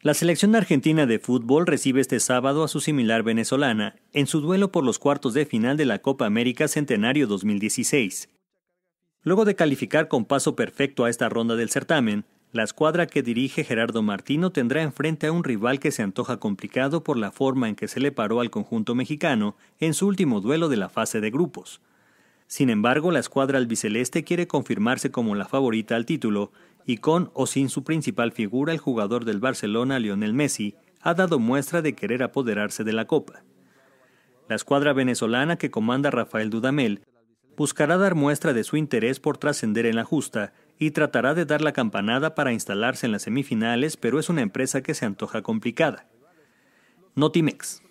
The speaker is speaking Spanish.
La selección argentina de fútbol recibe este sábado a su similar venezolana en su duelo por los cuartos de final de la Copa América Centenario 2016. Luego de calificar con paso perfecto a esta ronda del certamen, la escuadra que dirige Gerardo Martino tendrá enfrente a un rival que se antoja complicado por la forma en que se le paró al conjunto mexicano en su último duelo de la fase de grupos. Sin embargo, la escuadra albiceleste quiere confirmarse como la favorita al título y con o sin su principal figura, el jugador del Barcelona Lionel Messi, ha dado muestra de querer apoderarse de la Copa. La escuadra venezolana que comanda Rafael Dudamel buscará dar muestra de su interés por trascender en la justa y tratará de dar la campanada para instalarse en las semifinales, pero es una empresa que se antoja complicada. Notimex.